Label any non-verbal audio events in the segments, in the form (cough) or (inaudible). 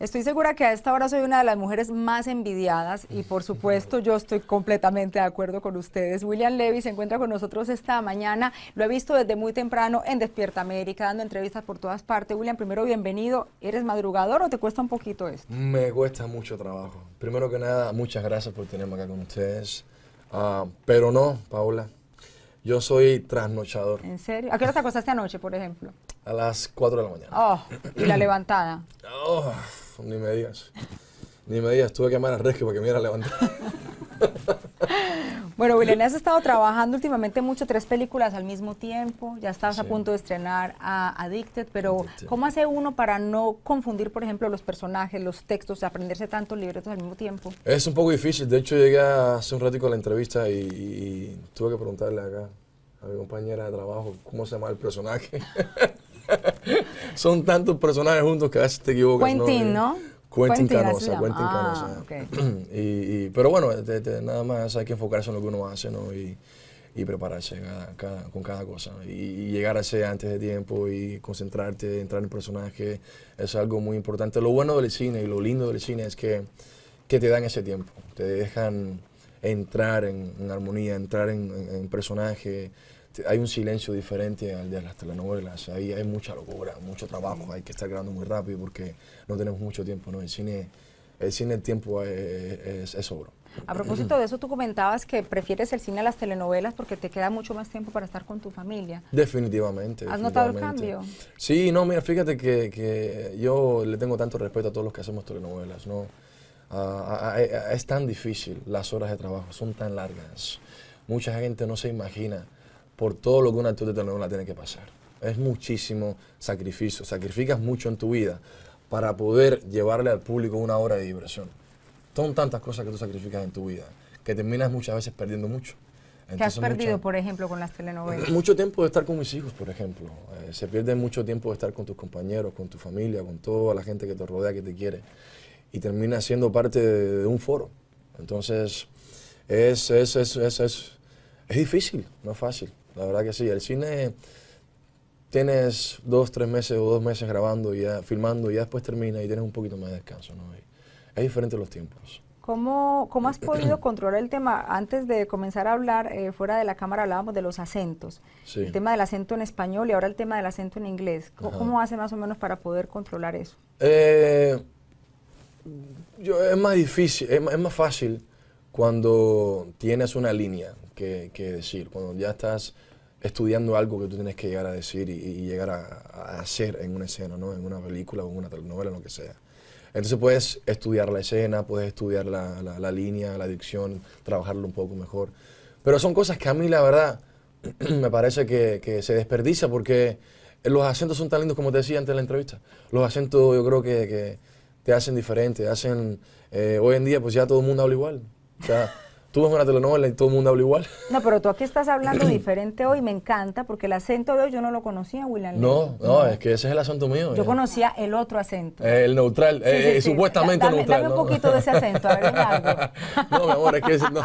Estoy segura que a esta hora soy una de las mujeres más envidiadas y por supuesto yo estoy completamente de acuerdo con ustedes. William Levy se encuentra con nosotros esta mañana. Lo he visto desde muy temprano en Despierta América, dando entrevistas por todas partes. William, primero bienvenido. ¿Eres madrugador o te cuesta un poquito esto? Me cuesta mucho trabajo. Primero que nada, muchas gracias por tenerme acá con ustedes. Ah, pero no, Paula. Yo soy trasnochador. ¿En serio? ¿A qué hora te acostaste anoche, por ejemplo? A las 4 de la mañana. Oh, y la levantada. (coughs) Oh ni me digas. Ni me digas, tuve que llamar a Rescue para que me iba a (laughs) bueno, william has estado trabajando últimamente mucho, tres películas al mismo tiempo, ya estabas a punto de estrenar a Addicted, pero ¿cómo hace uno para no confundir, por ejemplo, los personajes, los textos, aprenderse tantos libretos al mismo tiempo? Es un poco difícil, de hecho llegué hace un ratico a la entrevista y, y tuve que preguntarle acá a mi compañera de trabajo cómo se llama el personaje. (laughs) son tantos personajes juntos que a veces te equivocas. Quentin, ¿no? Quentin, Canosa, Quentin ah, (clears throat) y, pero bueno, este, este, nada más hay que enfocarse en lo que uno hace, ¿no? Y, prepararse con cada cosa. Y, llegar a ese antes de tiempo y concentrarte, entrar en personaje, es algo muy importante. Lo bueno del cine y lo lindo del cine es que, que te dan ese tiempo, te dejan entrar en, armonía, entrar en personaje, este, hay un silencio diferente al de las telenovelas. Ahí hay mucha locura, mucho trabajo. Hay que estar grabando muy rápido porque no tenemos mucho tiempo. ¿no? El, cine, el cine, el tiempo es, es, A propósito de eso, tú comentabas que prefieres el cine a las telenovelas porque te queda mucho más tiempo para estar con tu familia. Definitivamente. ¿Has notado el cambio? Sí, no, mira, fíjate que, yo le tengo tanto respeto a todos los que hacemos telenovelas, ¿no? es tan difícil, las horas de trabajo son tan largas. Mucha gente no se imagina por todo lo que una actriz de telenovela tiene que pasar. Es muchísimo sacrificio, sacrificas mucho en tu vida para poder llevarle al público una hora de diversión. Son tantas cosas que tú sacrificas en tu vida que terminas muchas veces perdiendo mucho. ¿Qué has perdido, por ejemplo, con las telenovelas? (clears throat) Mucho tiempo de estar con mis hijos, por ejemplo. Eh, se pierde mucho tiempo de estar con tus compañeros, con tu familia, con toda la gente que te rodea, que te quiere. Y termina siendo parte de, un foro. Entonces, es, es, es, es, es, es difícil, no es fácil. La verdad que sí, el cine tienes dos, tres meses o dos meses grabando, y ya, filmando y ya después termina y tienes un poquito más de descanso. es diferente los tiempos. ¿Cómo, ¿Cómo, has podido (clears throat) controlar el tema? Antes de comenzar a hablar, eh, fuera de la cámara hablábamos de los acentos. El tema del acento en español y ahora el tema del acento en inglés. ¿Cómo, hace más o menos para poder controlar eso? Eh, es más difícil, es, más fácil cuando tienes una línea, que, decir, cuando ya estás estudiando algo que tú tienes que llegar a decir y, llegar a, hacer en una escena, ¿no? en una película o en una telenovela, lo que sea. Entonces puedes estudiar la escena, puedes estudiar la, la, línea, la dicción, trabajarlo un poco mejor. Pero son cosas que a mí la verdad (clears throat) me parece que, que, se desperdicia porque los acentos son tan lindos como te decía antes de la entrevista. Los acentos yo creo que, te hacen diferente, hacen... Eh, hoy en día pues ya todo el mundo habla igual. O sea, Tú ves una telenovela y todo el mundo habla igual. No, pero tú aquí estás hablando (clears throat) diferente hoy, me encanta, porque el acento de hoy yo no lo conocía, William. No, no, no, es que ese es el acento mío. Yo eh. conocía el otro acento. el neutral, eh, eh, supuestamente neutral. Dame un poquito de ese acento, a ver, algo. (laughs) No, mi amor, es que ese no.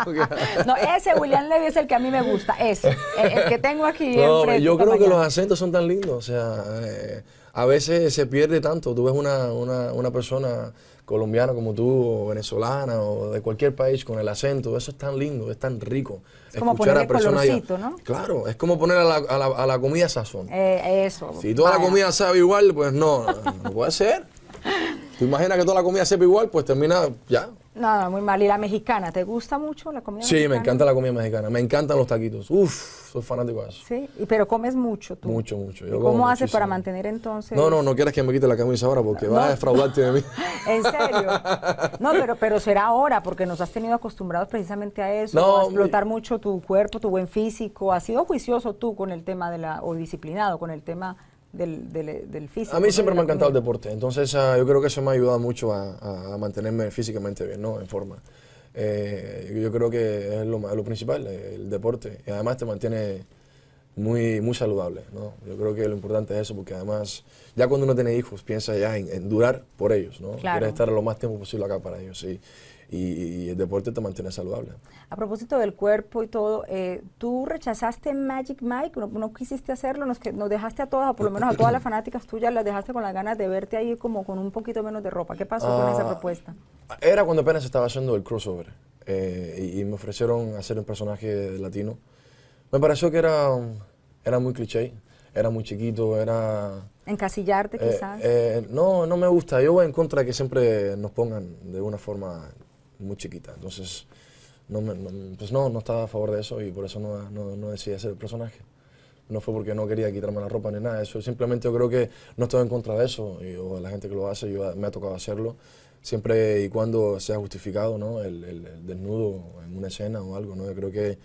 no, ese William Levy es el que a mí me gusta, ese, el, que tengo aquí. No, yo creo que los acentos son tan lindos, o sea, eh, a veces se pierde tanto. Tú ves una, una, una persona colombiano como tú, o venezolana, o de cualquier país con el acento. Eso es tan lindo, es tan rico. Es como poner a personas Claro, es como poner a la, a la, a la comida sazón. Eh, eso. Si toda la comida sabe igual, pues no, no puede ser. (laughs) ¿Tú imaginas que toda la comida sepa igual? Pues termina ya, no, no, muy mal. ¿Y la mexicana? ¿Te gusta mucho la comida mexicana? Sí, me encanta la comida mexicana. Me encantan los taquitos. Uf, soy fanático de eso. Sí, pero comes mucho tú. Mucho, mucho. Yo ¿Cómo haces para mantener entonces? No, no, no quieras que me quite la camisa ahora porque vas a defraudarte de mí. (laughs) ¿En serio? No, pero, (laughs) pero será ahora porque nos has tenido acostumbrados precisamente a eso, no, a explotar mucho tu cuerpo, tu buen físico. ¿Has sido juicioso tú con el tema de la, o disciplinado con el tema del, físico. A mí siempre me ha encantado el deporte, entonces ah, yo creo que eso me ha ayudado mucho a, mantenerme físicamente bien, ¿no? En forma. Eh, yo creo que es lo, principal, el deporte. Y además te mantiene muy, muy saludable. ¿no? Yo creo que lo importante es eso, porque además, ya cuando uno tiene hijos, piensa ya en, durar por ellos. ¿no? Quieres estar lo más tiempo posible acá para ellos. Y, y, el deporte te mantiene saludable. A propósito del cuerpo y todo, eh, tú rechazaste Magic Mike, no, quisiste hacerlo, nos, nos dejaste a todas, por lo menos a todas las (coughs) fanáticas tuyas, las dejaste con las ganas de verte ahí como con un poquito menos de ropa. ¿Qué pasó con esa ah, propuesta? Era cuando apenas estaba haciendo el crossover eh, y, me ofrecieron hacer un personaje latino. Me pareció que era, era muy cliché, era muy chiquito, era... Encasillarte eh, quizás. no, no me gusta. Yo voy en contra de que siempre nos pongan de una forma muy chiquita. Entonces, no, no pues no, no estaba a favor de eso y por eso no, no, no decidí hacer el personaje. No fue porque no quería quitarme la ropa ni nada. Eso simplemente yo creo que no estoy en contra de eso. Y, o la gente que lo hace, yo me ha tocado hacerlo. Siempre y cuando sea justificado, ¿no? El, desnudo en una escena o algo, ¿no? Yo creo que,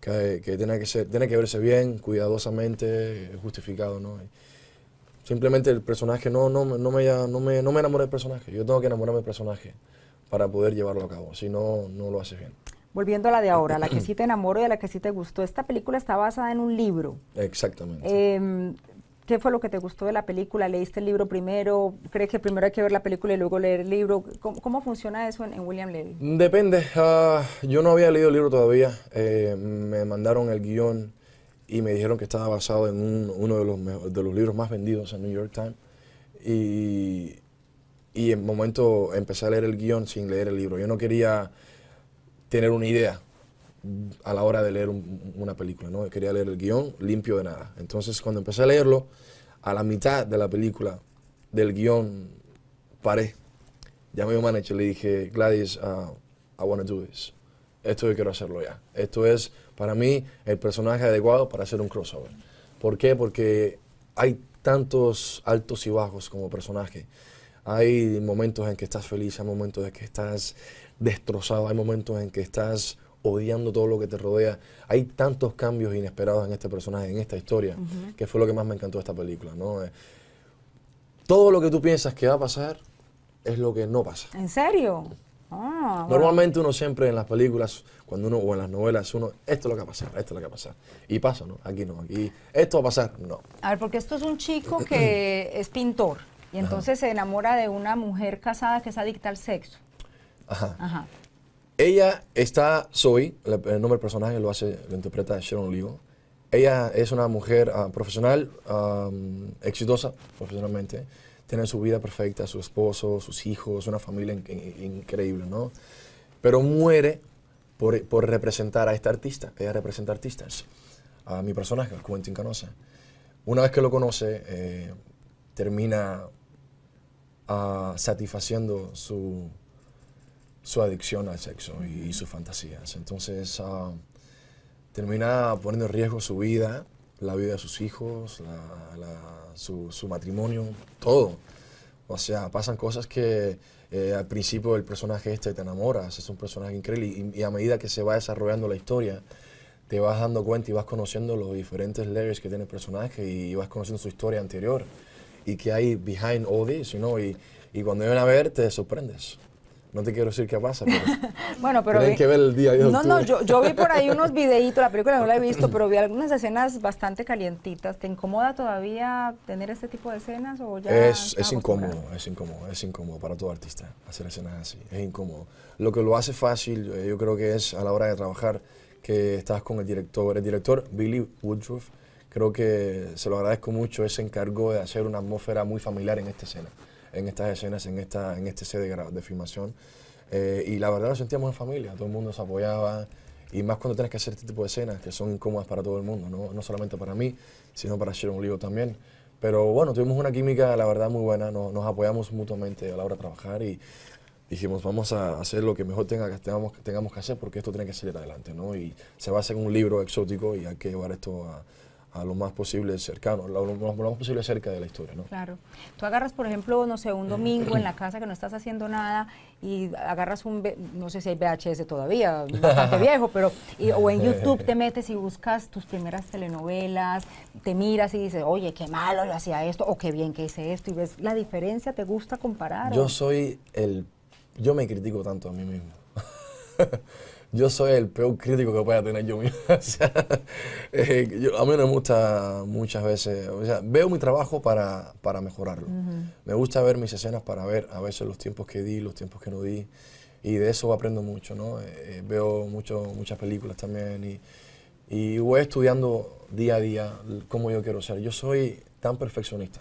que, tiene, que ser, que verse bien, cuidadosamente, justificado, ¿no? simplemente el personaje, no, me, no, no me enamoré del personaje, yo tengo que enamorarme del personaje para poder llevarlo a cabo, si no, no lo haces bien. Volviendo a la de ahora, la que sí te enamoró y a la que sí te gustó. Esta película está basada en un libro. Exactamente. Em, ¿Qué fue lo que te gustó de la película? ¿Leíste el libro primero? ¿Crees que primero hay que ver la película y luego leer el libro? ¿Cómo, funciona eso en, William Levy? Depende. Ah, yo no había leído el libro todavía. Eh, me mandaron el guión y me dijeron que estaba basado en uno de los, de los libros más vendidos en New York Times. Y y en momento empecé a leer el guión sin leer el libro. Yo no quería tener una idea a la hora de leer una película, ¿no? Quería leer el guión limpio de nada. Entonces, cuando empecé a leerlo, a la mitad de la película, del guión, paré. Llamé a mi manager y le dije, Gladys, uh, I want to do this. Esto yo quiero hacerlo ya. Esto es, para mí, el personaje adecuado para hacer un crossover. ¿Por qué? Porque hay tantos altos y bajos como personaje hay momentos en que estás feliz, hay momentos en que estás destrozado, hay momentos en que estás odiando todo lo que te rodea. Hay tantos cambios inesperados en este personaje, en esta historia, que fue lo que más me encantó de esta película. ¿no? Eh, todo lo que tú piensas que va a pasar es lo que no pasa. ¿En serio? Ah, Normalmente uno siempre en las películas, cuando uno, o en las novelas, uno, esto es lo que va a pasar, esto es lo que va a pasar. Y pasa, ¿no? Aquí no, aquí, esto va a pasar, no. A ver, porque esto es un chico que es pintor. Y entonces se enamora de una mujer casada que es adicta al sexo. Ajá. Ella está, soy el nombre del personaje lo hace, lo interpreta Sharon Olivo. Ella es una mujer ah, profesional, exitosa profesionalmente. Tiene su vida perfecta, su esposo, sus hijos, una familia increíble, ¿no? Pero muere por, por, representar a esta artista. Ella representa artistas. A mi personaje, Quentin Canosa. Una vez que lo conoce, eh, termina satisfaciendo su, adicción al sexo y, sus fantasías. Entonces ah, termina poniendo en riesgo su vida, la vida de sus hijos, su, matrimonio, todo. O sea, pasan cosas que eh, al principio el personaje este te enamoras, es un personaje increíble y, a medida que se va desarrollando la historia, te vas dando cuenta y vas conociendo los diferentes layers que tiene el personaje y vas conociendo su historia anterior y que hay behind all this, you y, y cuando vienen a ver te sorprendes. No te quiero decir qué pasa, pero (laughs) bueno, pero tienen que ver el día de No, no, yo, vi por ahí unos (laughs) videitos, la película no la he visto, pero vi algunas escenas bastante calientitas. ¿Te incomoda todavía tener este tipo de escenas o ya Es, es incómodo, es incómodo, es incómodo para todo artista hacer escenas así, es incómodo. Lo que lo hace fácil, yo creo que es a la hora de trabajar que estás con el director, el director Billy Woodruff, creo que se lo agradezco mucho. ese se encargó de hacer una atmósfera muy familiar en esta escena, en estas escenas, en, esta, en este set de, filmación. Eh, y la verdad lo sentíamos en familia, todo el mundo se apoyaba. Y más cuando tienes que hacer este tipo de escenas que son incómodas para todo el mundo, no, no solamente para mí, sino para Sharon Leo también. Pero bueno, tuvimos una química, la verdad, muy buena. Nos, nos apoyamos mutuamente a la hora de trabajar y dijimos, vamos a hacer lo que mejor tenga, tengamos, tengamos que hacer porque esto tiene que salir adelante, ¿no? Y se va a hacer un libro exótico y hay que llevar esto a, a lo más posible cercano, lo, más posible cerca de la historia. ¿no? Claro. Tú agarras, por ejemplo, no sé, un domingo en la casa que no estás haciendo nada y agarras un, no sé si hay VHS todavía, bastante (laughs) viejo, pero, o en YouTube (laughs) te metes y buscas tus primeras telenovelas, te miras y dices, oye, qué malo lo hacía esto, o qué bien que hice esto, y ves la diferencia, ¿te gusta comparar? Yo soy el, yo me critico tanto a mí mismo. (laughs) yo soy el peor crítico que pueda tener yo mismo. (laughs) Eh, a mí me gusta muchas veces, o sea, veo mi trabajo para, para mejorarlo. Me gusta ver mis escenas para ver a veces los tiempos que di, los tiempos que no di, y de eso aprendo mucho, ¿no? Eh, eh, veo mucho, muchas películas también y, y voy estudiando día a día cómo yo quiero ser. Yo soy tan perfeccionista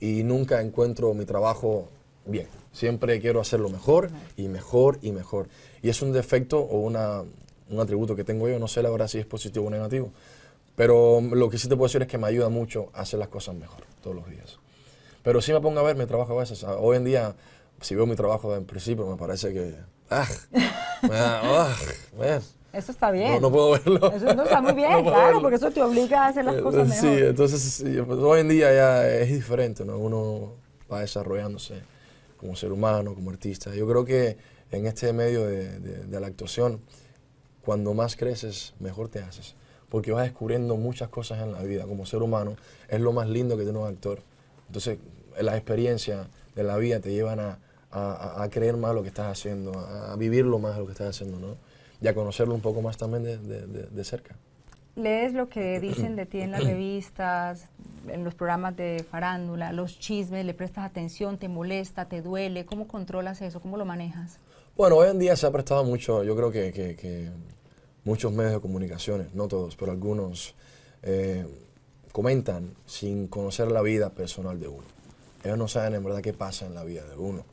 y nunca encuentro mi trabajo bien. Siempre quiero hacerlo mejor y mejor y mejor. Y es un defecto o una, un atributo que tengo yo, no sé la verdad si es positivo o negativo. Pero lo que sí te puedo decir es que me ayuda mucho a hacer las cosas mejor todos los días. Pero sí me pongo a ver mi trabajo a veces. Ah, hoy en día, si veo mi trabajo en principio, me parece que... Ah, (laughs) ah eso está bien. No, no, puedo verlo. Eso no está muy (laughs) bien, claro, porque eso te obliga a hacer las eh, cosas mejor. Sí, entonces pues, hoy en día ya es diferente, ¿no? Uno va desarrollándose como ser humano, como artista. Yo creo que en este medio de, la actuación, cuando más creces, mejor te haces. Porque vas descubriendo muchas cosas en la vida. Como ser humano, es lo más lindo que tiene un actor. Entonces, eh, las experiencias de la vida te llevan a, creer más lo que estás haciendo, a, vivirlo más lo que estás haciendo, ¿no? Y a conocerlo un poco más también de, de cerca. ¿Lees lo que dicen de ti en las revistas, en los programas de farándula, los chismes, le prestas atención, te molesta, te duele? ¿Cómo controlas eso? ¿Cómo lo manejas? Bueno, hoy en día se ha prestado mucho, yo creo que, muchos medios de comunicaciones, no todos, pero algunos, eh, comentan sin conocer la vida personal de uno. Ellos no saben en verdad qué pasa en la vida de uno.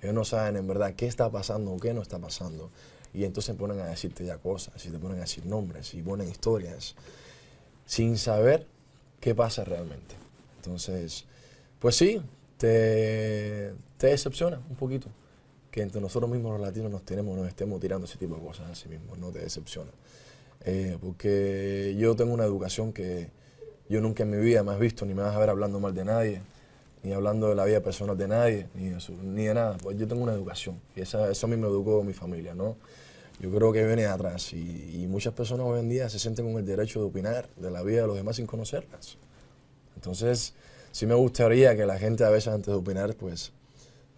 Ellos no saben en verdad qué está pasando o qué no está pasando. Y entonces ponen a decirte ya cosas, y te ponen a decir nombres, y ponen historias, sin saber qué pasa realmente. Entonces, pues sí, te decepciona un poquito que entre nosotros mismos los latinos nos tenemos, nos estemos tirando ese tipo de cosas a sí mismos, no te decepciona. Eh, porque yo tengo una educación que yo nunca en mi vida me has visto, ni me vas a ver hablando mal de nadie, ni hablando de la vida personal de nadie, ni de, su, ni de nada. Pues yo tengo una educación y esa, eso a mí me educó mi familia, ¿no? Yo creo que viene atrás y, y, muchas personas hoy en día se sienten con el derecho de opinar de la vida de los demás sin conocerlas. Entonces, sí me gustaría que la gente a veces antes de opinar, pues,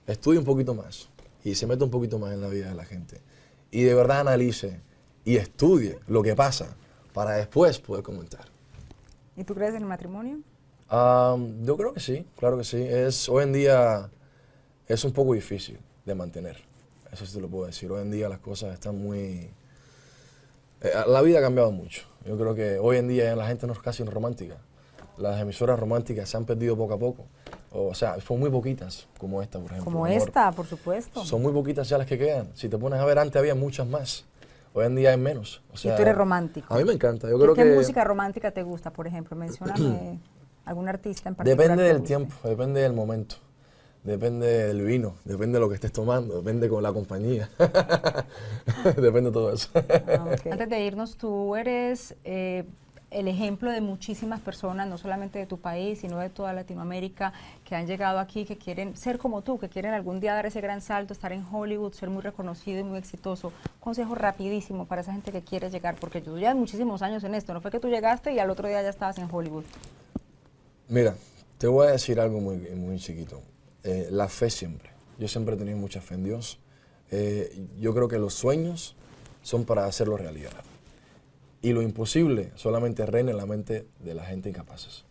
estudie un poquito más, y se meta un poquito más en la vida de la gente. Y de verdad analice y estudie lo que pasa para después poder comentar. ¿Y tú crees en el matrimonio? yo creo que sí, claro que sí. Es, hoy en día es un poco difícil de mantener. Eso sí te lo puedo decir. Hoy en día las cosas están muy... Eh, la vida ha cambiado mucho. Yo creo que hoy en día la gente no es casi romántica las emisoras románticas se han perdido poco a poco. O sea, son muy poquitas, como esta, por ejemplo. Como esta, por supuesto. Son muy poquitas ya las que quedan. Si te pones a ver, antes había muchas más. Hoy en día hay menos. y tú eres romántico. A mí me encanta. Yo ¿Qué, creo música romántica te gusta, por ejemplo? Mencioname (clears throat) algún artista en particular. Depende del tiempo, depende del momento. Depende del vino, depende de lo que estés tomando, depende con la compañía. (laughs) depende de todo eso. Ah, antes de irnos, tú eres... Eh, el ejemplo de muchísimas personas, no solamente de tu país, sino de toda Latinoamérica, que han llegado aquí, que quieren ser como tú, que quieren algún día dar ese gran salto, estar en Hollywood, ser muy reconocido y muy exitoso. Consejo rapidísimo para esa gente que quiere llegar, porque yo ya muchísimos años en esto, no fue que tú llegaste y al otro día ya estabas en Hollywood. Mira, te voy a decir algo muy, chiquito. Eh, la fe siempre. Yo siempre he tenido mucha fe en Dios. Eh, yo creo que los sueños son para hacerlo realidad y lo imposible solamente reina en la mente de la gente incapaces.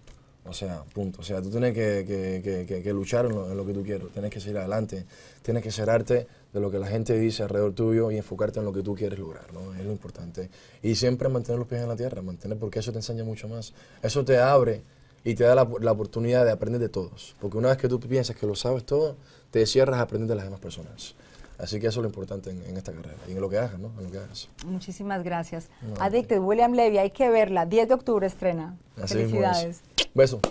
O sea, punto. O sea, tú tienes que, que, luchar en lo, que tú quieres, tienes que seguir adelante, tienes que cerrarte de lo que la gente dice alrededor tuyo y enfocarte en lo que tú quieres lograr, ¿no? Es lo importante. Y siempre mantener los pies en la tierra, mantener, porque eso te enseña mucho más. Eso te abre y te da la, la oportunidad de aprender de todos. Porque una vez que tú piensas que lo sabes todo, te cierras a aprender de las demás personas. Así que eso es lo importante en, esta carrera y en lo que hagas, ¿no? Muchísimas gracias. No, William Levy, hay que verla. 10 de octubre estrena. Así Felicidades. Beso.